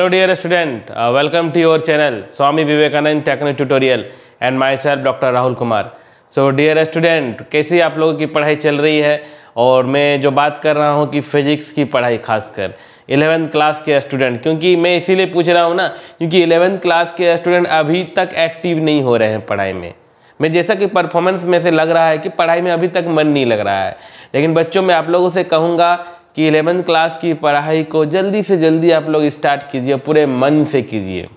Hello dear student welcome to your channel Swami Vivekananda technique tutorial and myself doctor Rahul Kumar so dear student कैसी आप लोगों की पढ़ाई चल रही है और मैं जो बात कर रहा हूँ कि फिजिक्स की पढ़ाई खासकर इलेवेंथ क्लास के स्टूडेंट क्योंकि मैं इसीलिए पूछ रहा हूँ ना क्योंकि इलेवेंथ क्लास के स्टूडेंट अभी तक एक्टिव नहीं हो रहे हैं पढ़ाई में मैं जैसा कि परफॉर्मेंस में से लग रहा है कि पढ़ाई में अभी तक मन नहीं लग रहा है लेकिन बच्चों मैं आप लोगों से कहूँगा कि इलेवेंथ क्लास की पढ़ाई को जल्दी से जल्दी आप लोग स्टार्ट कीजिए पूरे मन से कीजिए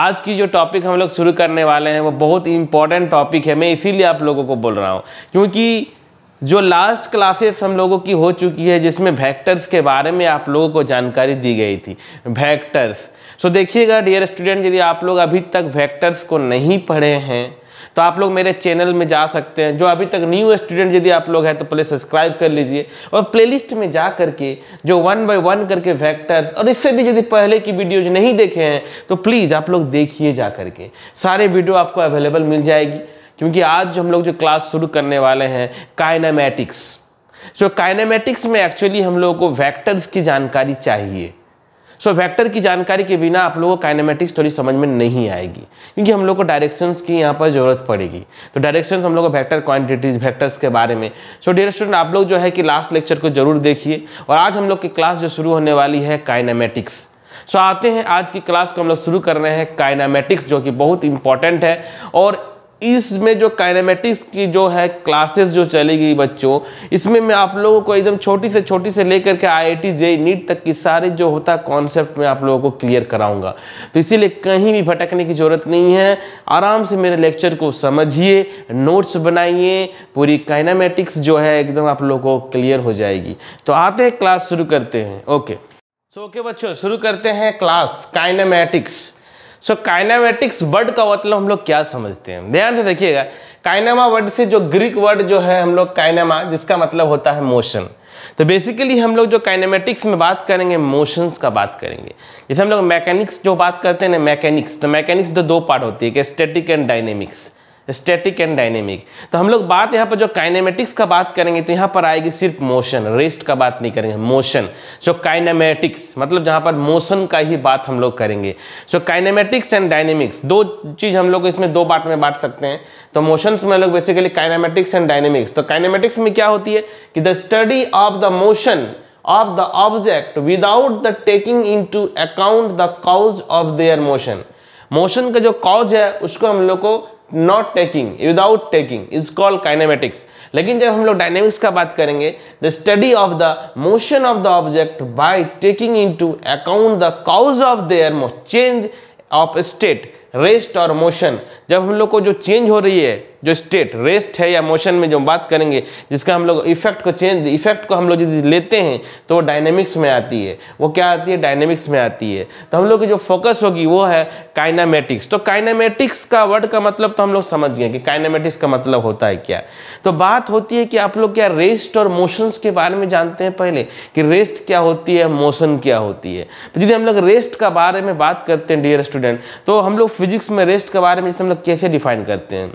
आज की जो टॉपिक हम लोग शुरू करने वाले हैं वो बहुत इंपॉर्टेंट टॉपिक है मैं इसीलिए आप लोगों को बोल रहा हूँ क्योंकि जो लास्ट क्लासेस हम लोगों की हो चुकी है जिसमें वेक्टर्स के बारे में आप लोगों को जानकारी दी गई थी वेक्टर्स सो देखिएगा डियर स्टूडेंट यदि आप लोग अभी तक वेक्टर्स को नहीं पढ़े हैं तो आप लोग मेरे चैनल में जा सकते हैं जो अभी तक न्यू स्टूडेंट यदि आप लोग हैं तो पहले सब्सक्राइब कर लीजिए और प्लेलिस्ट में जा करके जो वन बाय वन करके वैक्टर्स और इससे भी यदि पहले की वीडियोज नहीं देखे हैं तो प्लीज़ आप लोग देखिए जा करके सारे वीडियो आपको अवेलेबल मिल जाएगी क्योंकि आज हम लोग जो क्लास शुरू करने वाले हैं काइनामेटिक्स सो so, काइनामेटिक्स में एक्चुअली हम लोगों को वैक्टर्स की जानकारी चाहिए सो so, वेक्टर की जानकारी के बिना आप लोगों को काइनेमेटिक्स थोड़ी समझ में नहीं आएगी क्योंकि हम लोग को डायरेक्शंस की यहाँ पर ज़रूरत पड़ेगी तो डायरेक्शंस हम लोग को वेक्टर क्वांटिटीज़ वेक्टर्स के बारे में सो डियर स्टूडेंट आप लोग जो है कि लास्ट लेक्चर को जरूर देखिए और आज हम लोग की क्लास जो शुरू होने वाली है काइनामेटिक्स सो so, आते हैं आज की क्लास को हम लोग शुरू कर रहे हैं काइनामेटिक्स जो कि बहुत इंपॉर्टेंट है और इसमें जो काइनेमेटिक्स की जो है क्लासेस जो चलेगी बच्चों इसमें मैं आप लोगों को एकदम छोटी से छोटी से लेकर के आई आई टी जे नीट तक की सारे जो होता है कॉन्सेप्ट मैं आप लोगों को क्लियर कराऊंगा तो इसीलिए कहीं भी भटकने की ज़रूरत नहीं है आराम से मेरे लेक्चर को समझिए नोट्स बनाइए पूरी काइनामेटिक्स जो है एकदम आप लोगों को क्लियर हो जाएगी तो आते हैं क्लास शुरू करते हैं ओके सो ओके बच्चों शुरू करते हैं class kinematics so kinematics word का मतलब हम लोग क्या समझते हैं ध्यान से देखिएगा काइनामा वर्ड से जो ग्रीक वर्ड जो है हम लोग काइनामा जिसका मतलब होता है मोशन तो बेसिकली हम लोग जो काइनामेटिक्स में बात करेंगे मोशंस का बात करेंगे जैसे हम लोग मैकेनिक्स जो बात करते हैं ना मैकेनिक्स तो मैकेनिक्स तो दो पार्ट होती है कि static and dynamics static and dynamic तो हम लोग बात यहाँ पर जो काइनेमेटिक्स का बात करेंगे तो यहाँ पर आएगी सिर्फ मोशन रेस्ट का बात नहीं करेंगे मोशन सो काइनेमेटिक्स मतलब जहाँ पर मोशन का ही बात हम लोग करेंगे सो काइनेमेटिक्स एंड डायनेमिक्स दो चीज़ हम लोग इसमें दो पार्ट में बांट सकते हैं तो मोशंस में लोग बेसिकली काइनेमेटिक्स एंड डायनेमिक्स तो काइनेमेटिक्स में क्या होती है कि the study of the motion of the object without the taking into account the cause of their motion motion का जो कॉज है उसको हम लोग को not taking, without taking is called kinematics. लेकिन जब हम लोग dynamics का बात the study of the motion of the object by taking into account the cause of their change of state. Rest और मोशन जब हम लोग को जो चेंज हो रही है जो स्टेट रेस्ट है या मोशन में जो बात करेंगे जिसका हम लोग इफेक्ट को चेंज इफेक्ट को हम लोग यदि लेते हैं तो वो डायनेमिक्स में आती है वो क्या आती है डायनेमिक्स में आती है तो हम लोग की जो फोकस होगी वो है काइनामेटिक्स तो काइनामेटिक्स का वर्ड का मतलब तो हम लोग समझ गए कि काइनामेटिक्स का मतलब होता है क्या तो बात होती है कि आप लोग क्या रेस्ट और मोशंस के बारे में जानते हैं पहले कि रेस्ट क्या होती है मोशन क्या होती है तो यदि हम लोग रेस्ट का बारे में बात करते हैं डियर स्टूडेंट तो हम लोग फिजिक्स में रेस्ट के बारे में जैसे हम लोग कैसे डिफाइन करते हैं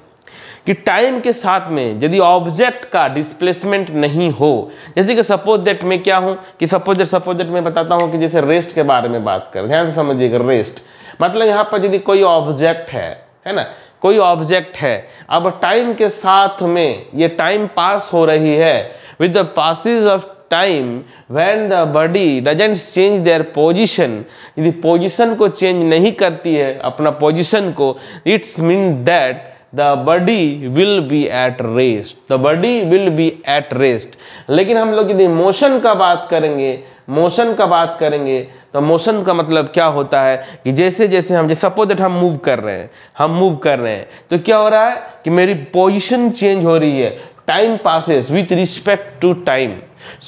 कि टाइम के साथ में यदि ऑब्जेक्ट का डिस्प्लेसमेंट नहीं हो जैसे कि सपोज दैट में क्या हूँ कि सपोज दैट सपोज दैट मैं बताता हूँ कि जैसे रेस्ट के बारे में बात कर ध्यान से समझिएगा रेस्ट मतलब यहाँ पर यदि कोई ऑब्जेक्ट है है ना कोई ऑब्जेक्ट है अब टाइम के साथ में ये टाइम पास हो रही है with the passes of time when the body doesn't change their position यदि पोजिशन को चेंज नहीं करती है अपना पोजिशन को it's mean that the body will be at rest the body will be at rest लेकिन हम लोग यदि मोशन का बात करेंगे मोशन का बात करेंगे तो मोशन का मतलब क्या होता है कि जैसे जैसे हम जैसे सपोज दैट हम मूव कर रहे हैं हम मूव कर रहे हैं तो क्या हो रहा है कि मेरी पोजीशन चेंज हो रही है time passes with respect to time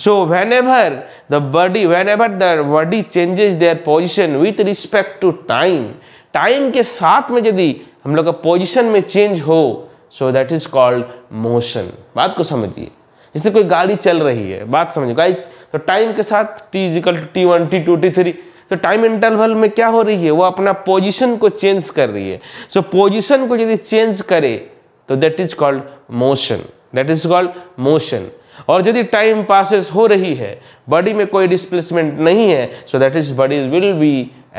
So whenever the body whenever ever body body their position position with respect to time time के साथ में यदि हम लोग का पोजिशन में चेंज हो so that is called motion बात को समझिए जैसे कोई गाड़ी चल रही है बात समझिए गाड़ी तो टाइम के साथ T is equal to T one T two T three तो टाइम इंटरवल में क्या हो रही है वो अपना पोजिशन को चेंज कर रही है सो so, पोजीशन को यदि चेंज करे तो that is called motion that is called motion और यदि टाइम पासिस हो रही है बॉडी में कोई डिस्प्लेसमेंट नहीं है so that is body will be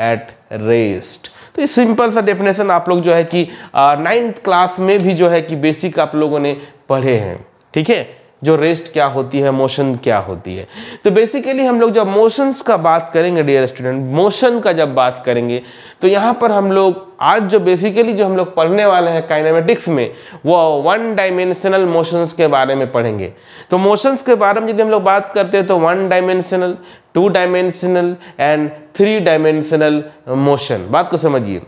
at rest तो ये सिंपल सा डेफिनेशन आप लोग जो है कि नाइन्थ क्लास में भी जो है कि बेसिक आप लोगों ने पढ़े हैं ठीक है जो रेस्ट क्या होती है मोशन क्या होती है तो बेसिकली हम लोग जब मोशंस का बात करेंगे डियर स्टूडेंट मोशन का जब बात करेंगे तो यहाँ पर हम लोग आज जो बेसिकली जो हम लोग पढ़ने वाले हैं काइनामेटिक्स में वो वन डायमेंशनल मोशंस के बारे में पढ़ेंगे तो मोशंस के बारे में यदि हम लोग बात करते हैं तो one dimensional two dimensional and three dimensional motion बात को समझिए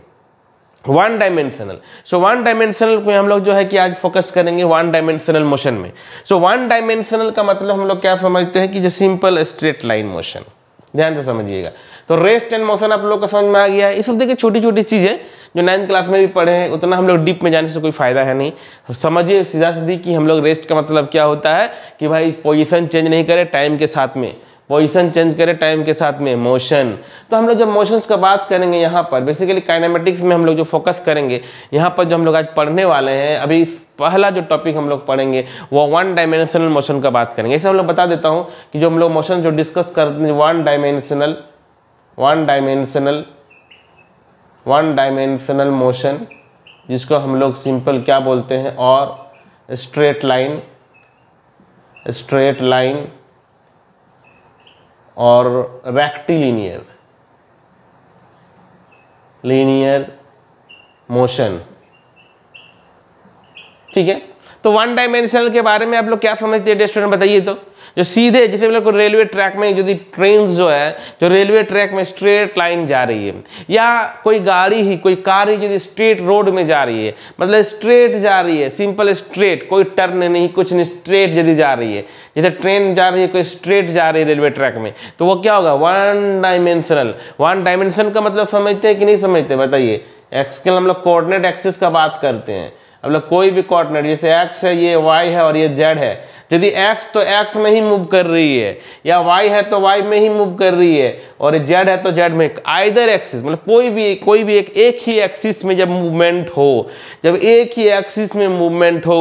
one dimensional so one dimensional में हम लोग जो है कि आज फोकस करेंगे वन डायमेंशनल मोशन में सो वन डायमेंशनल का मतलब हम लोग क्या समझते हैं कि जो सिंपल स्ट्रेट लाइन मोशन ध्यान से समझिएगा तो रेस्ट एंड मोशन आप लोग का समझ में आ गया है ये सब देखिए छोटी छोटी चीज़ें जो नाइन्थ क्लास में भी पढ़े हैं उतना हम लोग डीप में जाने से कोई फ़ायदा है नहीं समझिए सीधा सीधी कि हम लोग रेस्ट का मतलब क्या होता है कि भाई पोजिशन चेंज नहीं करें टाइम के साथ में पोजिशन चेंज करे टाइम के साथ में मोशन तो हम लोग जब मोशंस का बात करेंगे यहाँ पर बेसिकली काइनामेटिक्स में हम लोग जो फोकस करेंगे यहाँ पर जो हम लोग आज पढ़ने वाले हैं अभी पहला जो टॉपिक हम लोग पढ़ेंगे वो वन डायमेंशनल मोशन का बात करेंगे ऐसे हम लोग बता देता हूँ कि जो हम लोग मोशन जो डिस्कस कर one dimensional one dimensional one dimensional motion जिसको हम लोग सिंपल क्या बोलते हैं और स्ट्रेट लाइन स्ट्रेट लाइन और रेक्टिलीनियर लीनियर मोशन ठीक है तो वन डायमेंशनल के बारे में आप लोग क्या समझते हैं स्टूडेंट बताइए तो जो सीधे जैसे मतलब रेलवे ट्रैक में यदि ट्रेन जो है जो रेलवे ट्रैक में स्ट्रेट लाइन जा रही है या कोई गाड़ी ही कोई कार ही यदि स्ट्रेट रोड में जा रही है मतलब स्ट्रेट जा रही है सिंपल स्ट्रेट कोई टर्न नहीं कुछ नहीं स्ट्रेट यदि जा रही है जैसे ट्रेन जा रही है कोई स्ट्रेट जा रही है रेलवे ट्रैक में तो वो क्या होगा वन डायमेंशनल वन डायमेंशन का मतलब समझते हैं कि नहीं समझते बताइए एक्स के हम लोग कोऑर्डिनेट एक्सिस का बात करते हैं हम लोग कोई भी कोऑर्डिनेट जैसे एक्स है ये वाई है और ये जेड है यदि x तो x में ही मूव कर रही है या y है तो y में ही मूव कर रही है और z है तो z में आइदर एक्सिस मतलब कोई भी कोई भी एक एक ही एक्सिस में जब मूवमेंट हो जब एक ही एक्सिस में मूवमेंट हो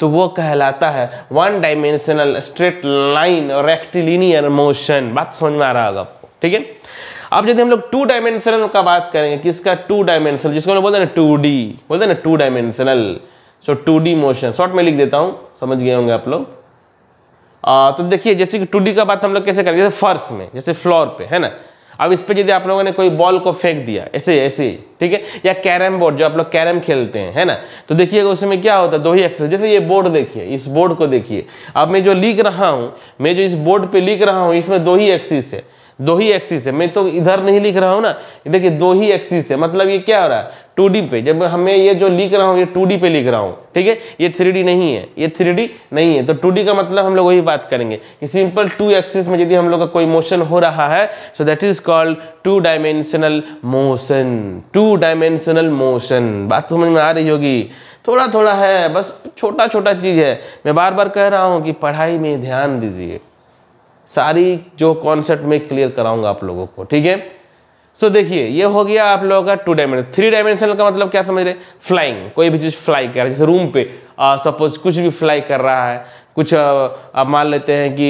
तो वो कहलाता है वन डायमेंशनल स्ट्रेट लाइन और रेक्टिलिनियर मोशन बात समझ में आ रहा होगा आपको ठीक है अब यदि हम लोग टू डायमेंशनल का बात करेंगे किसका टू डायमेंशनल जिसको हम बोलते हैं ना टू डी बोलते हैं ना two dimensional so two D motion short में लिख देता हूँ समझ गए होंगे आप लोग तो देखिए जैसे कि टूडी का बात हम लोग कैसे करेंगे जैसे फर्श में जैसे फ्लोर पे है ना अब इस पर यदि आप लोगों ने कोई बॉल को फेंक दिया ऐसे ऐसे ठीक है या कैरम बोर्ड जो आप लोग कैरम खेलते हैं है ना तो देखिए उसमें क्या होता है दो ही एक्सरसाइज जैसे ये बोर्ड देखिए इस बोर्ड को देखिए अब मैं जो लिख रहा हूँ मैं जो इस बोर्ड पर लिख रहा हूँ इसमें दो ही एक्सिस है दो ही एक्सिस है मैं तो इधर नहीं लिख रहा हूँ ना देखिए दो ही एक्सिस है मतलब ये क्या हो रहा है टू पे जब हमें ये जो लिख रहा हूँ ये टू पे लिख रहा हूँ ठीक है ये थ्री नहीं है ये थ्री नहीं है तो टू का मतलब हम लोग वही बात करेंगे कि सिंपल टू एक्सिस में यदि हम लोग का कोई मोशन हो रहा है so that is called two dimensional motion two dimensional motion बात समझ में आ रही होगी थोड़ा थोड़ा है बस छोटा छोटा चीज़ है मैं बार बार कह रहा हूँ कि पढ़ाई में ध्यान दीजिए सारी जो कॉन्सेप्ट में क्लियर कराऊंगा आप लोगों को ठीक है सो देखिए ये हो गया आप लोगों का टू डायमेंशन थ्री डायमेंशनल का मतलब क्या समझ रहे फ्लाइंग कोई भी चीज़ फ्लाई कर रहा है जैसे रूम पे सपोज कुछ भी फ्लाई कर रहा है कुछ अब मान लेते हैं कि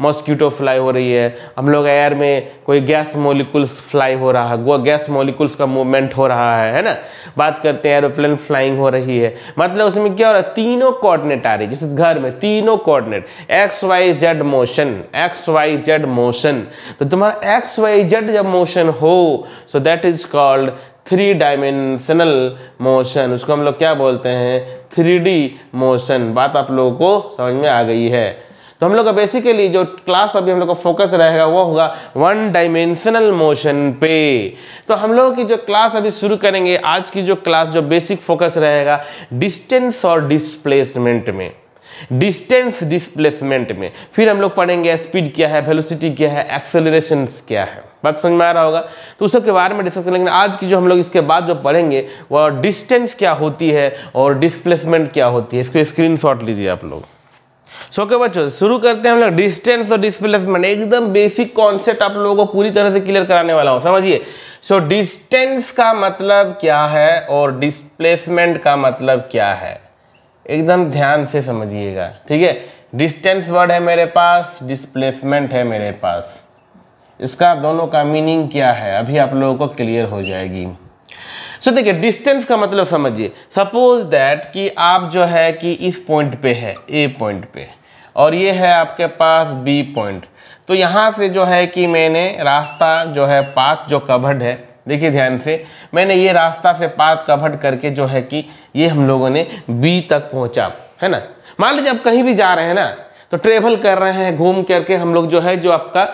मॉस्क्यूटो फ्लाई हो रही है हम लोग एयर में कोई गैस मोलिकुल्स फ्लाई हो रहा है वो गैस मॉलिक्यूल्स का मूवमेंट हो रहा है है ना बात करते हैं एरोप्लेन फ्लाइंग हो रही है मतलब उसमें क्या हो रहा है तीनों कोऑर्डिनेट आ रही है जिस घर में तीनों coordinate x y z motion x y z motion तो तुम्हारा एक्स वाई जेड जब मोशन हो so that is called three dimensional motion उसको हम लोग क्या बोलते हैं थ्री मोशन बात आप लोगों को समझ में आ गई है तो हम लोग का बेसिकली जो क्लास अभी हम लोग का फोकस रहेगा वो होगा वन डायमेंशनल मोशन पे तो हम लोगों की जो क्लास अभी शुरू करेंगे आज की जो क्लास जो बेसिक फोकस रहेगा डिस्टेंस और डिस्प्लेसमेंट में डिस्टेंस डिस्प्लेसमेंट में फिर हम लोग पढ़ेंगे स्पीड क्या है वेलोसिटी क्या है एक्सेलरेशन क्या है बात समझ में आ रहा होगा तो उस के बारे में डिस्कस करेंगे आज की जो हम लोग इसके बाद जो पढ़ेंगे वह डिस्टेंस क्या होती है और डिस्प्लेसमेंट क्या होती है इसको स्क्रीन लीजिए आप लोग सो के बच्चों शुरू करते हैं हम लोग डिस्टेंस और डिस्प्लेसमेंट एकदम बेसिक कॉन्सेप्ट आप लोगों को पूरी तरह से क्लियर कराने वाला हूँ समझिए सो डिस्टेंस का मतलब क्या है और डिस्प्लेसमेंट का मतलब क्या है एकदम ध्यान से समझिएगा ठीक है डिस्टेंस वर्ड है मेरे पास डिस्प्लेसमेंट है मेरे पास इसका दोनों का मीनिंग क्या है अभी आप लोगों को क्लियर हो जाएगी सो देखिए डिस्टेंस का मतलब समझिए सपोज दैट कि आप जो है कि इस पॉइंट पे है ए पॉइंट पे और ये है आपके पास बी पॉइंट तो यहाँ से जो है कि मैंने रास्ता जो है पाथ जो कवर्ड है देखिए ध्यान से मैंने ये रास्ता से पाथ कवर्ड करके जो है कि ये हम लोगों ने बी तक पहुँचा है ना मान लीजिए आप कहीं भी जा रहे हैं ना तो ट्रेवल कर रहे हैं घूम करके हम लोग जो है जो आपका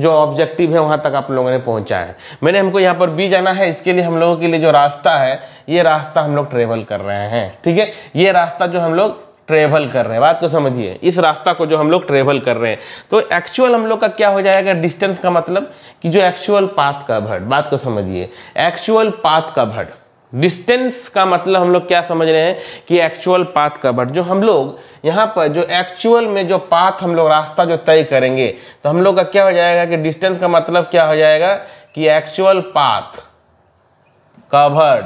जो ऑब्जेक्टिव है वहाँ तक आप लोगों ने पहुँचा है मैंने हमको यहाँ पर बी जाना है इसके लिए हम लोगों के लिए जो रास्ता है ये रास्ता हम लोग ट्रेवल कर रहे हैं ठीक है ये रास्ता जो हम लोग ट्रेवल कर रहे हैं बात को समझिए इस रास्ता को जो हम लोग ट्रेवल कर रहे हैं तो एक्चुअल हम लोग का क्या हो जाएगा डिस्टेंस का मतलब कि जो एक्चुअल पाथ का भट बात को समझिए एक्चुअल पाथ का भट डिस्टेंस का मतलब हम लोग क्या समझ रहे हैं कि एक्चुअल पाथ कवर जो हम लोग यहाँ पर जो एक्चुअल में जो पाथ हम लोग रास्ता जो तय करेंगे तो हम लोग का क्या हो जाएगा कि डिस्टेंस का मतलब क्या हो जाएगा कि एक्चुअल पाथ कवर्ड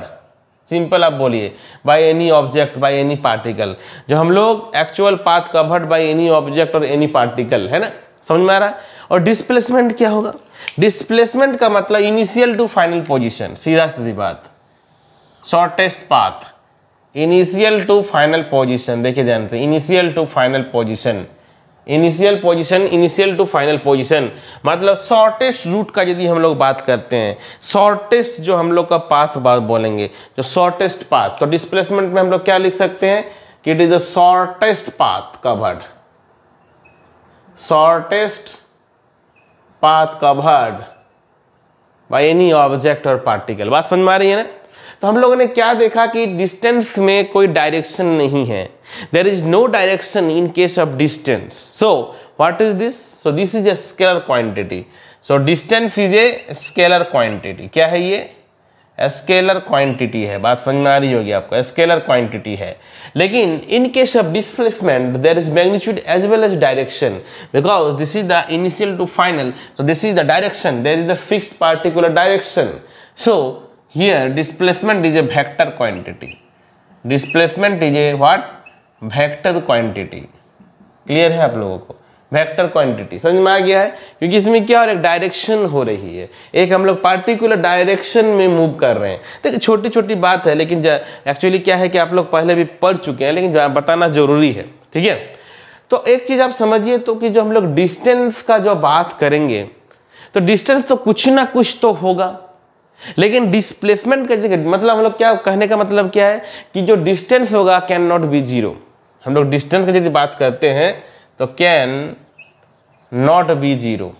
सिंपल आप बोलिए by any object by any particle जो हम लोग actual path covered by any object और एनी पार्टिकल है ना समझ में आ रहा है और डिस्प्लेसमेंट क्या होगा डिस्प्लेसमेंट का मतलब इनिशियल टू फाइनल पोजीशन सीधा सीधी बात shortest path initial to final position देखिए ध्यान से initial to final position initial position initial to final position मतलब शॉर्टेस्ट रूट का यदि हम लोग बात करते हैं शॉर्टेस्ट जो हम लोग का पाथ बात बोलेंगे जो शॉर्टेस्ट पाथ तो डिस्प्लेसमेंट में हम लोग क्या लिख सकते हैं कि it is the shortest path covered shortest path covered by any object और पार्टिकल बात समझ में आ रही है ना तो हम लोगों ने क्या देखा कि डिस्टेंस में कोई डायरेक्शन नहीं है there is no direction in case of distance so what is this so this is a scalar quantity so distance is a scalar quantity क्या है ये स्केलर क्वांटिटी है बात समझ में आ रही होगी आपको स्केलर क्वांटिटी है लेकिन in case of displacement there is magnitude as well as direction because this is the initial to final so this is the direction there is the fixed particular direction so here displacement is a vector quantity displacement is a what vector quantity clear है आप लोगों को vector quantity समझ में आ गया है क्योंकि इसमें क्या और एक डायरेक्शन हो रही है एक हम लोग पार्टिकुलर डायरेक्शन में मूव कर रहे हैं देखिए छोटी छोटी बात है लेकिन एक्चुअली क्या है कि आप लोग पहले भी पढ़ चुके हैं लेकिन बताना जरूरी है ठीक है तो एक चीज़ आप समझिए तो कि जो हम लोग डिस्टेंस का जो बात करेंगे तो डिस्टेंस तो कुछ ना कुछ तो होगा लेकिन डिस्प्लेसमेंट का मतलब हम लोग क्या कहने का मतलब क्या है कि जो डिस्टेंस होगा कैन नॉट बी जीरो हम लोग डिस्टेंस की यदि बात करते हैं तो can not be zero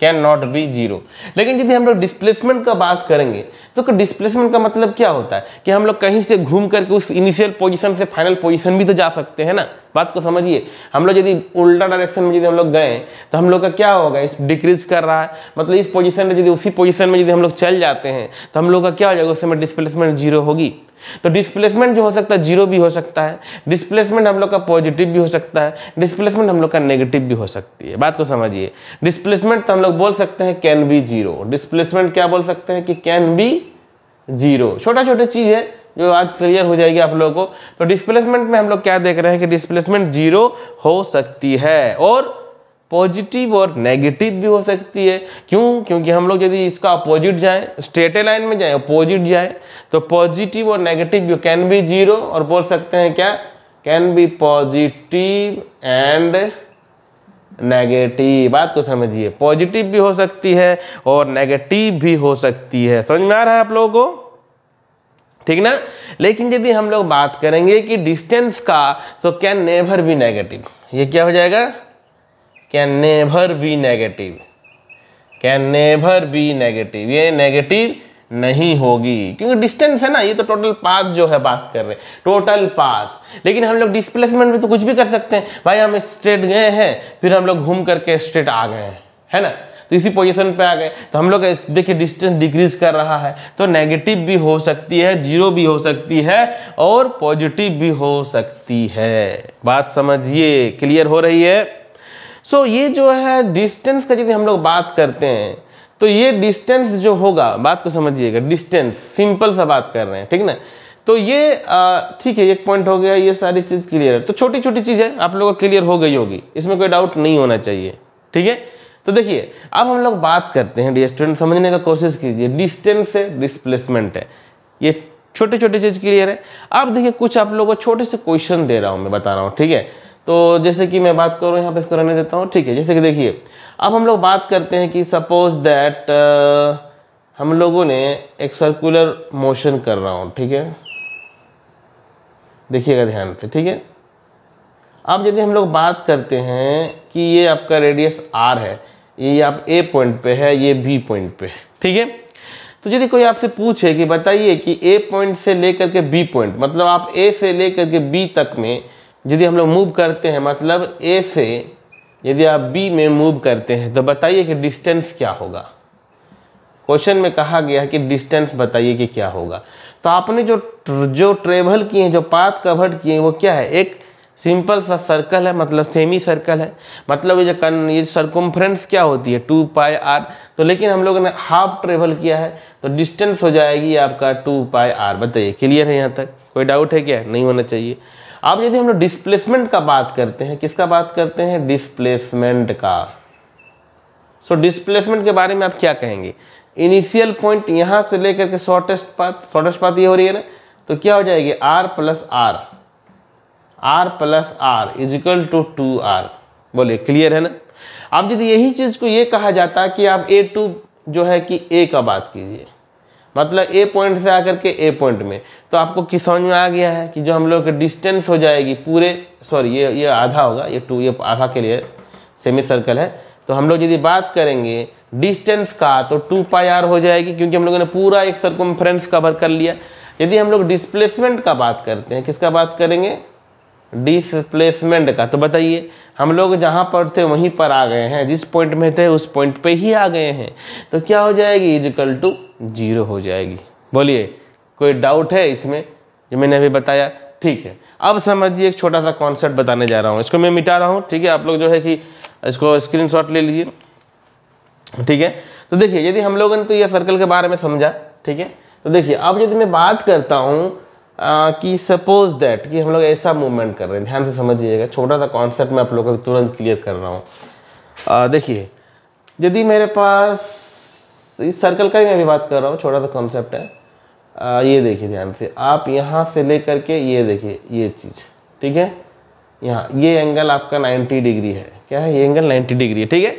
can not be zero लेकिन यदि हम लोग डिस्प्लेसमेंट का बात करेंगे तो डिस्प्लेसमेंट का मतलब क्या होता है कि हम लोग कहीं से घूम करके उस इनिशियल पोजीशन से फाइनल पोजीशन भी तो जा सकते हैं ना बात को समझिए हम लोग यदि उल्टा डायरेक्शन में यदि हम लोग गए तो हम लोग का क्या होगा इस डिक्रीज कर रहा है मतलब इस पोजीशन में यदि उसी पोजीशन में यदि हम लोग चल जाते हैं तो हम लोग का क्या हो जाएगा उस समय डिस्प्लेसमेंट जीरो होगी तो डिस्प्लेसमेंट जो हो सकता है जीरो भी हो सकता है डिस्प्लेसमेंट हम लोग का पॉजिटिव भी हो सकता है डिस्प्लेसमेंट हम लोग का नेगेटिव भी हो सकती है बात को समझिए डिस्प्लेसमेंट तो हम लोग बोल सकते हैं कैन बी जीरो डिस्प्लेसमेंट क्या बोल सकते हैं कि कैन बी जीरो छोटा छोटा चीज़ है जो आज क्लियर हो जाएगी आप लोगों को तो डिस्प्लेसमेंट में हम लोग क्या देख रहे हैं कि डिस्प्लेसमेंट जीरो हो सकती है और पॉजिटिव और नेगेटिव भी हो सकती है क्यों क्योंकि हम लोग यदि इसका अपोजिट जाएं स्ट्रेटे लाइन में जाएं अपोजिट जाएं तो पॉजिटिव और नेगेटिव भी कैन बी जीरो और बोल सकते हैं क्या can be positive and negative बात को समझिए पॉजिटिव भी हो सकती है और नेगेटिव भी हो सकती है समझ में आ रहा है आप लोगों को ठीक ना लेकिन यदि हम लोग बात करेंगे कि डिस्टेंस का so can never be negative ये क्या हो जाएगा can never be negative can never be negative ये नेगेटिव नहीं होगी क्योंकि डिस्टेंस है ना ये तो टोटल पाथ जो है बात कर रहे हैं टोटल पाथ लेकिन हम लोग डिस्प्लेसमेंट में तो कुछ भी कर सकते हैं भाई हम स्ट्रेट गए हैं फिर हम लोग घूम करके स्ट्रेट आ गए हैं है ना तो इसी पोजिशन पर आ गए तो हम लोग देखिए डिस्टेंस डिक्रीज कर रहा है तो नेगेटिव भी हो सकती है जीरो भी हो सकती है और पॉजिटिव भी हो सकती है बात समझिए क्लियर हो रही है सो so, ये जो है डिस्टेंस का यदि हम लोग बात करते हैं तो ये डिस्टेंस जो होगा बात को समझिएगा डिस्टेंस सिंपल सा बात कर रहे हैं ठीक ना तो ये ठीक है एक पॉइंट हो गया ये सारी चीज़ क्लियर है तो छोटी छोटी चीज़ है आप लोगों को क्लियर हो गई होगी इसमें कोई डाउट नहीं होना चाहिए ठीक है तो देखिए अब हम लोग बात करते हैं डी स्टूडेंट समझने का कोशिश कीजिए डिस्टेंस है डिस्प्लेसमेंट है ये छोटे छोटे चीज़ क्लियर है अब देखिए कुछ आप लोगों को छोटे से क्वेश्चन दे रहा हूँ मैं बता रहा हूँ ठीक है तो जैसे कि मैं बात करूँ यहाँ पे इसको रहने देता हूँ ठीक है जैसे कि देखिए अब हम लोग बात करते हैं कि सपोज दैट हम लोगों ने एक सर्कुलर मोशन कर रहा हूँ ठीक है देखिएगा ध्यान से ठीक है अब यदि हम लोग बात करते हैं कि ये आपका रेडियस आर है ये आप ए पॉइंट पे है ये बी पॉइंट पे है ठीक है तो यदि कोई आपसे पूछे कि बताइए कि ए पॉइंट से लेकर के बी पॉइंट मतलब आप ए से लेकर के बी तक में यदि हम लोग मूव करते हैं मतलब ए से यदि आप बी में मूव करते हैं तो बताइए कि डिस्टेंस क्या होगा क्वेश्चन में कहा गया है कि डिस्टेंस बताइए कि क्या होगा तो आपने जो जो ट्रेवल किए हैं जो पाथ कवर किए हैं वो क्या है एक सिंपल सा सर्कल है मतलब सेमी सर्कल है मतलब ये जो कन ये सरकमफ्रेंस क्या होती है टू पाई आर तो लेकिन हम लोगों ने हाफ ट्रेवल किया है तो डिस्टेंस हो जाएगी आपका टू पाई आर बताइए क्लियर है यहाँ तक कोई डाउट है क्या नहीं होना चाहिए अब यदि हम लोग डिस्प्लेसमेंट का बात करते हैं किसका बात करते हैं डिस्प्लेसमेंट का सो so, डिस्प्लेसमेंट के बारे में आप क्या कहेंगे इनिशियल पॉइंट यहाँ से लेकर के शॉर्टेस्ट पाथ शॉर्टेस्ट पाथ ये हो रही है ना तो क्या हो जाएगी r plus r r plus r is equal to two r बोलिए क्लियर है ना अब यदि यही चीज़ को ये कहा जाता कि आप ए टू जो है कि ए का बात कीजिए मतलब ए पॉइंट से आकर के ए पॉइंट में तो आपको किस समझ में आ गया है कि जो हम लोग के डिस्टेंस हो जाएगी पूरे सॉरी ये ये आधा होगा ये टू ये आधा के लिए सेमी सर्कल है तो हम लोग यदि बात करेंगे डिस्टेंस का तो टू पाई आर हो जाएगी क्योंकि हम लोगों ने पूरा एक सर्कम कवर कर लिया यदि हम लोग डिस्प्लेसमेंट का बात करते हैं किसका बात करेंगे डिसप्लेसमेंट का तो बताइए हम लोग जहाँ पर थे वहीं पर आ गए हैं जिस पॉइंट में थे उस पॉइंट पे ही आ गए हैं तो क्या हो जाएगी इजिकल टू जीरो हो जाएगी बोलिए कोई डाउट है इसमें जो मैंने अभी बताया ठीक है अब समझिए एक छोटा सा कॉन्सेप्ट बताने जा रहा हूँ इसको मैं मिटा रहा हूँ ठीक है आप लोग जो है कि इसको स्क्रीन ले लीजिए ठीक है तो देखिए यदि हम लोगों ने तो यह सर्कल के बारे में समझा ठीक है तो देखिए अब यदि मैं बात करता हूँ कि सपोज दैट कि हम लोग ऐसा मूवमेंट कर रहे हैं ध्यान से समझिएगा छोटा सा कॉन्सेप्ट मैं आप लोगों को तुरंत क्लियर कर रहा हूँ देखिए यदि मेरे पास इस सर्कल का ही मैं अभी बात कर रहा हूँ छोटा सा कॉन्सेप्ट है आ, ये देखिए ध्यान से आप यहाँ से ले करके ये देखिए ये चीज़ ठीक है यहाँ ये एंगल आपका 90 डिग्री है क्या है ये एंगल 90 डिग्री है ठीक है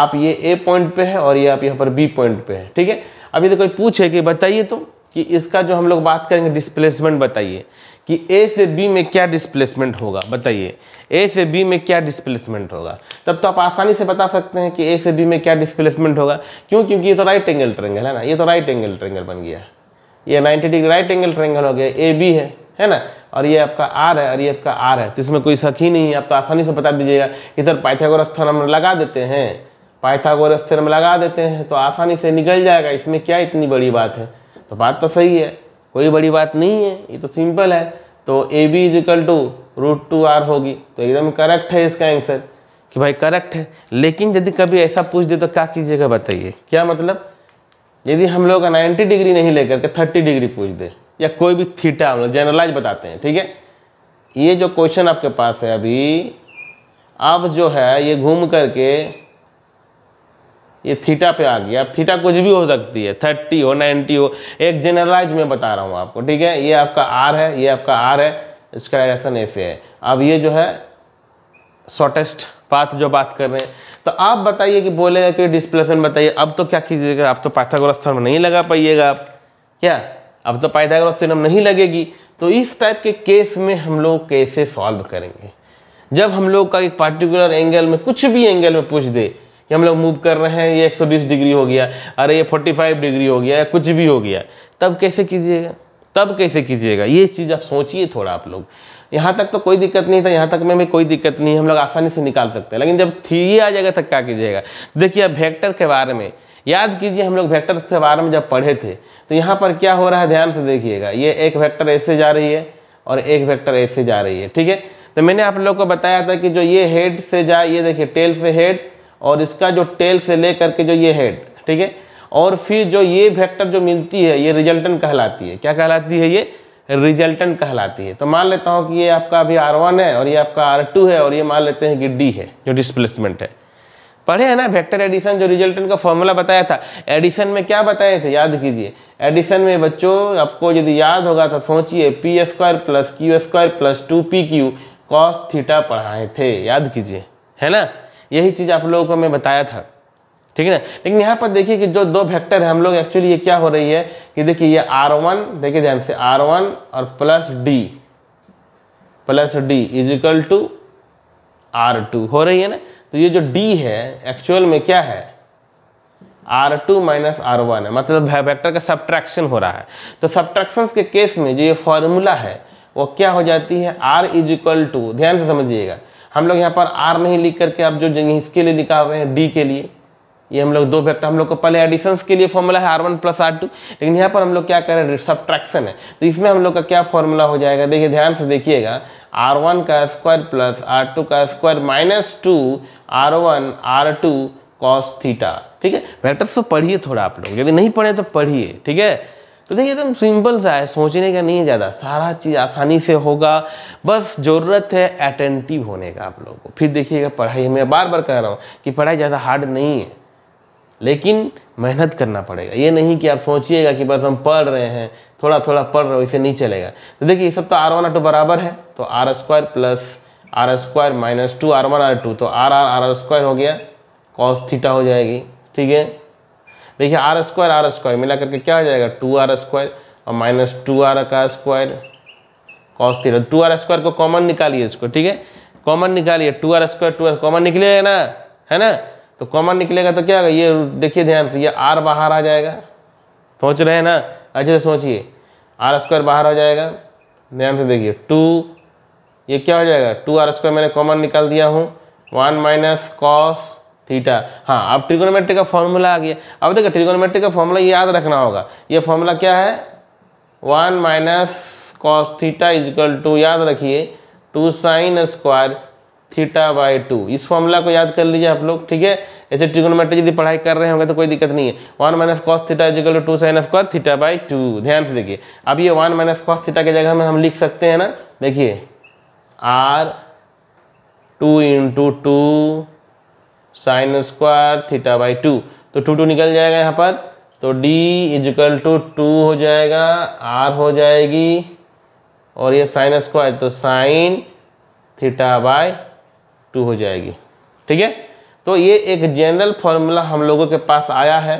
आप ये ए पॉइंट पे है और ये आप यहाँ पर बी पॉइंट पे है ठीक है अभी तो कोई पूछे कि बताइए तुम कि इसका जो हम लोग बात करेंगे डिस्प्लेसमेंट बताइए कि ए से बी में क्या डिस्प्लेसमेंट होगा बताइए ए से बी में क्या डिस्प्लेसमेंट होगा तब तो आप आसानी से बता सकते हैं कि ए से बी में क्या डिस्प्लेसमेंट होगा क्यों क्योंकि ये तो राइट एंगल ट्रेंगल है ना ये तो राइट एंगल ट्रेंगल बन गया ये ninety degree right angle triangle हो गया ए बी है है ना और ये आपका आर है और ये आपका आर है तो इसमें कोई शक ही नहीं है आप तो आसानी से बता दीजिएगा कि सर पाइथागोर स्थान हम लगा देते हैं पाइथागोरस हम लगा देते हैं तो आसानी से निकल जाएगा इसमें क्या इतनी बड़ी बात है तो बात तो सही है कोई बड़ी बात नहीं है ये तो सिंपल है तो A B is equal to root two r होगी तो एकदम करेक्ट है इसका आंसर कि भाई करेक्ट है लेकिन यदि कभी ऐसा पूछ दे तो क्या कीजिएगा बताइए क्या मतलब यदि हम लोग नाइन्टी डिग्री नहीं लेकर के थर्टी डिग्री पूछ दे या कोई भी थीटा हम लोग जनरलाइज बताते हैं ठीक है ये जो क्वेश्चन आपके पास है अभी आप जो है ये घूम करके ये थीटा पे आ गया अब थीटा कुछ भी हो सकती है थर्टी हो नाइन्टी हो एक जनरलाइज में बता रहा हूँ आपको ठीक है ये आपका आर है ये आपका आर है इसका डायरेक्शन ऐसे है अब ये जो है शॉर्टेस्ट पाथ जो बात कर रहे हैं तो आप बताइए कि बोलेगा कि डिस्प्लेसमेंट बताइए अब तो क्या कीजिएगा आप तो पाथागोरस थ्योरम नहीं लगा पाइएगा आप क्या अब तो पाथागोरस थ्योरम नहीं लगेगी तो इस टाइप के केस में हम लोग कैसे सॉल्व करेंगे जब हम लोग का एक पार्टिकुलर एंगल में कुछ भी एंगल में पूछ दे कि हम लोग मूव कर रहे हैं ये 120 डिग्री हो गया अरे ये 45 डिग्री हो गया या कुछ भी हो गया तब कैसे कीजिएगा तब कैसे कीजिएगा ये चीज़ आप सोचिए थोड़ा आप लोग यहाँ तक तो कोई दिक्कत नहीं था यहाँ तक में भी कोई दिक्कत नहीं है हम लोग आसानी से निकाल सकते हैं लेकिन जब थी ये आ जाएगा तब क्या कीजिएगा देखिए अब वेक्टर के बारे में याद कीजिए हम लोग वेक्टर के बारे में जब पढ़े थे तो यहाँ पर क्या हो रहा है ध्यान से देखिएगा ये एक वेक्टर ऐसे जा रही है और एक वेक्टर ऐसे जा रही है ठीक है तो मैंने आप लोग को बताया था कि जो ये हेड से जाए ये देखिए टेल से हेड और इसका जो टेल से ले करके जो ये हेड ठीक है और फिर जो ये वेक्टर जो मिलती है ये रिजल्टन कहलाती है क्या कहलाती है ये रिजल्टन कहलाती है तो मान लेता हूँ कि ये आपका अभी आर वन है और ये आपका आर टू है और ये मान लेते हैं कि डी है जो डिस्प्लेसमेंट है पढ़े हैं ना वेक्टर एडिशन जो रिजल्टन का फॉर्मूला बताया था एडिशन में क्या बताए थे याद कीजिए एडिशन में बच्चों आपको यदि याद होगा तो सोचिए p square plus q square plus two p q cos theta पढ़ाए थे याद कीजिए है ना यही चीज़ आप लोगों को मैं बताया था ठीक है ना लेकिन यहाँ पर देखिए कि जो दो वेक्टर है हम लोग एक्चुअली ये क्या हो रही है कि देखिए ये आर वन देखिए ध्यान से आर वन और plus d plus d is equal to r two हो रही है ना तो ये जो डी है एक्चुअल में क्या है r two minus r one है मतलब वेक्टर का सब्ट्रैक्शन हो रहा है तो सब्ट्रैक्शन के केस में जो ये फॉर्मूला है वो क्या हो जाती है आर इज इक्वल टू ध्यान से समझिएगा हम लोग यहाँ पर आर नहीं लिख करके अब जो इसके लिए निकाल रहे हैं डी के लिए ये हम लोग दो वेक्टर हम लोग को पहले एडिशंस के लिए फॉर्मूला है r one plus r two लेकिन यहाँ पर हम लोग क्या कर रहे हैं सब्ट्रैक्शन है तो इसमें हम लोग का क्या फॉर्मूला हो जाएगा देखिए ध्यान से देखिएगा आर वन का स्क्वायर प्लस आर टू का square minus two r one r two cos theta ठीक है वेक्टर्स तो पढ़िए थोड़ा आप लोग यदि नहीं पढ़े तो पढ़िए ठीक है तो देखिए एकदम सिंपल सा है सोचने का नहीं है ज़्यादा सारा चीज़ आसानी से होगा बस ज़रूरत है अटेंटिव होने का आप लोगों को फिर देखिएगा पढ़ाई मैं बार बार कह रहा हूँ कि पढ़ाई ज़्यादा हार्ड नहीं है लेकिन मेहनत करना पड़ेगा ये नहीं कि आप सोचिएगा कि बस हम पढ़ रहे हैं थोड़ा थोड़ा पढ़ रहे हो इसे नहीं चलेगा तो देखिए ये सब तो आर वन आर टू बराबर है तो r square plus r square minus two r one r two तो आर आर आर स्क्वायर हो गया कॉस थीटा हो जाएगी ठीक है देखिए आर स्क्वायर आर स्क्वायर मिला करके क्या हो जाएगा टू आर स्क्वायर और माइनस टू आर का square cos theta two r square को कॉमन निकालिए इसको ठीक है कॉमन निकालिए two r square two r common निकलेगा ना है ना तो कॉमन निकलेगा तो क्या होगा ये देखिए ध्यान से ये आर बाहर आ जाएगा सोच रहे हैं ना अच्छे से सोचिए आर स्क्वायर बाहर हो जाएगा ध्यान से देखिए टू ये क्या हो जाएगा टू आर स्क्वायर मैंने कॉमन निकाल दिया हूँ वन माइनस कॉस थीटा हाँ अब ट्रिगोनोमेट्रिक का फॉर्मूला आ गया अब देखो ट्रिगोनोमेट्रिक का फॉर्मूला याद रखना होगा ये फॉर्मूला क्या है one minus cos theta is equal two याद रखिए two sine square theta by two इस फॉर्मूला को याद कर लीजिए आप लोग ठीक है ऐसे ट्रिगोनोमेट्रिक यदि पढ़ाई कर रहे होंगे तो कोई दिक्कत नहीं है one minus cos theta is equal two sine square theta by two ध्यान से देखिए अब ये वन माइनस कॉस थीटा की जगह में हम लिख सकते हैं ना देखिए r two into two sine square theta by two तो टू टू निकल जाएगा यहाँ पर तो डी इजिकल टू टू हो जाएगा आर हो जाएगी और ये साइन स्क्वायर तो साइन थीटा बाय टू हो जाएगी ठीक है तो ये एक जनरल फॉर्मूला हम लोगों के पास आया है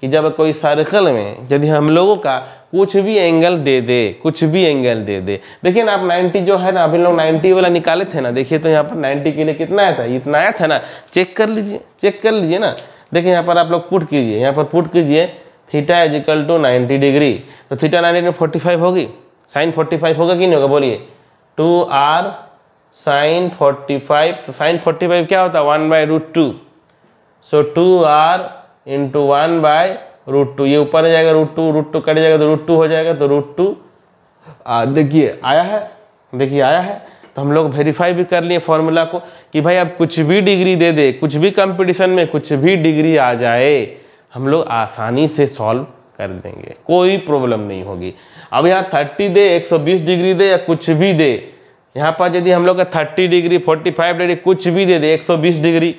कि जब कोई सर्कल में यदि हम लोगों का कुछ भी एंगल दे दे कुछ भी एंगल दे दे देखिए ना आप 90 जो है ना अभी लोग 90 वाला निकाले थे ना देखिए तो यहाँ पर 90 के लिए कितना आया था इतना आया था ना चेक कर लीजिए चेक कर लीजिए ना देखिए यहाँ पर आप लोग पुट कीजिए यहाँ पर पुट कीजिए theta is equal to ninety degree तो थीटा नाइन्टी में फोर्टी फाइव होगी साइन फोर्टी फाइव होगा कि नहीं होगा बोलिए two r sine forty five तो साइन फोर्टी फाइव क्या होता है one by root two so two r into one by root two ये ऊपर आ जाएगा root two root two cut जाएगा तो रूट टू हो जाएगा तो रूट टू देखिए आया है देखिए आया है तो हम लोग वेरीफाई भी कर लिए फॉर्मूला को कि भाई अब कुछ भी डिग्री दे दे कुछ भी कंपटीशन में कुछ भी डिग्री आ जाए हम लोग आसानी से सॉल्व कर देंगे कोई प्रॉब्लम नहीं होगी अब यहाँ थर्टी दे बीस डिग्री दे या कुछ भी दे यहाँ पर यदि हम लोग का थर्टी डिग्री फाइव डिग्री कुछ भी दे दे बीस डिग्री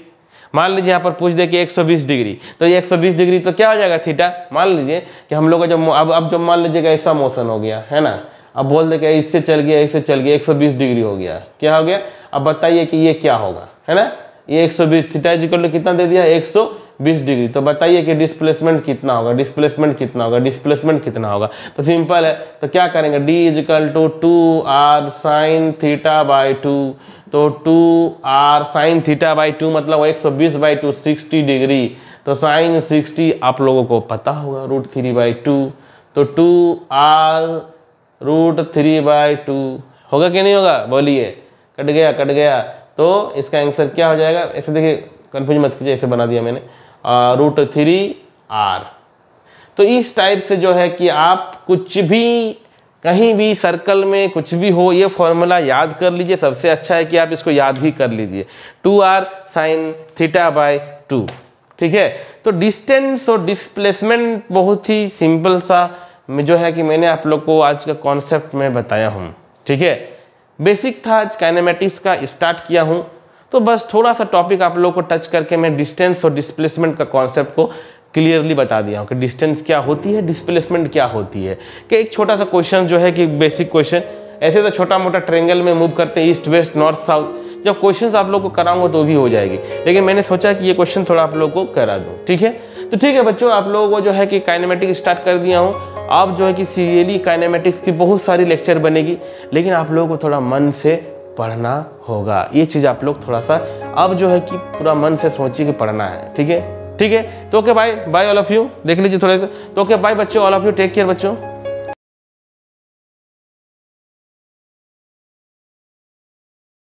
मान लीजिए यहाँ पर पूछ दे कि 120 डिग्री तो ये 120 डिग्री तो क्या हो जाएगा थीटा मान लीजिए कि हम लोग का जब अब अब जो मान लीजिएगा ऐसा मोशन हो गया है ना अब बोल दे कि इससे चल गया इससे चल गया 120 डिग्री हो गया क्या हो गया अब बताइए कि ये क्या होगा है ना ये 120 थीटा इजिकल कितना दे दिया सौ बीस डिग्री तो बताइए कि डिस्प्लेसमेंट कितना होगा डिस्प्लेसमेंट कितना होगा डिस्प्लेसमेंट कितना होगा तो सिंपल है तो क्या करेंगे d is equal two two r sine theta by two तो two r sine theta by two मतलब एक सौ बीस बाई टू सिक्सटी डिग्री तो साइन सिक्सटी आप लोगों को पता होगा रूट थ्री बाई टू तो two r root three by two होगा कि नहीं होगा बोलिए कट गया कट गया तो इसका आंसर क्या हो जाएगा ऐसे देखिए कन्फ्यूज मत कीजिए ऐसे बना दिया मैंने रूट थ्री आर तो इस टाइप से जो है कि आप कुछ भी कहीं भी सर्कल में कुछ भी हो ये फॉर्मूला याद कर लीजिए सबसे अच्छा है कि आप इसको याद भी कर लीजिए two r sine theta by two ठीक है तो डिस्टेंस और डिस्प्लेसमेंट बहुत ही सिंपल सा जो है कि मैंने आप लोग को आज का कॉन्सेप्ट में बताया हूँ ठीक है बेसिक था आज काइनेमेटिक्स का स्टार्ट किया हूँ तो बस थोड़ा सा टॉपिक आप लोगों को टच करके मैं डिस्टेंस और डिस्प्लेसमेंट का कॉन्सेप्ट को क्लियरली बता दिया हूँ कि डिस्टेंस क्या होती है डिस्प्लेसमेंट क्या होती है कि एक छोटा सा क्वेश्चन जो है कि बेसिक क्वेश्चन ऐसे तो छोटा मोटा ट्रेंगल में मूव करते हैं ईस्ट वेस्ट नॉर्थ साउथ जब क्वेश्चंस आप लोगों को कराऊंगा तो भी हो जाएगी लेकिन मैंने सोचा कि ये क्वेश्चन थोड़ा आप लोग को करा दूँ ठीक है तो ठीक है बच्चों आप लोगों को जो है कि काइनेमेटिक्स स्टार्ट कर दिया हूँ आप जो है कि सीरियली काइनेमेटिक्स की बहुत सारी लेक्चर बनेगी लेकिन आप लोगों को थोड़ा मन से पढ़ना होगा ये चीज़ आप लोग थोड़ा सा अब जो है कि पूरा मन से सोचिए कि पढ़ना है ठीक है ठीक है तो okay bye bye all of you देख लीजिए थोड़े से तो ओके बाय बच्चों all of you take care बच्चों